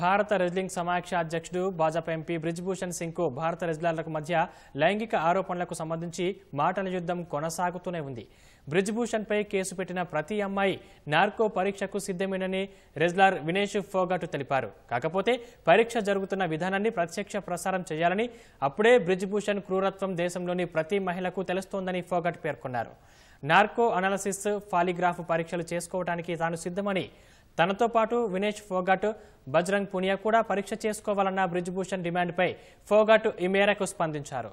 భారత రెజ్లింగ్ సమాఖ్య అధ్యక్షుడు భాజపా ఎంపీ బ్రిజ్భూషణ్ సింగ్కు భారత రెజ్లార్లకు మధ్య లైంగిక ఆరోపణలకు సంబంధించి మాటల యుద్ధం కొనసాగుతూనే ఉంది బ్రిజ్భూషణ్పై కేసు పెట్టిన ప్రతి అమ్మాయి నార్కో పరీక్షకు సిద్ధమేనని రెజ్లార్ వినేష్ ఫోగట్ తెలిపారు కాకపోతే పరీక్ష జరుగుతున్న విధానాన్ని ప్రత్యక్ష ప్రసారం చేయాలని అప్పుడే బ్రిజ్భూషణ్ క్రూరత్వం దేశంలోని ప్రతి మహిళకు తెలుస్తోందని ఫోగట్ పేర్కొన్నారు నార్కో అనాలసిస్ ఫాలిగ్రాఫ్ పరీక్షలు చేసుకోవడానికి తాను సిద్ధమని తనతో పాటు వినేష్ ఫోగట్ బజరంగ్ పునియా కూడా పరీక్ష చేసుకోవాలన్న బ్రిజ్భూషణ్ డిమాండ్పై ఫోగట్ ఈ మేరకు స్పందించారు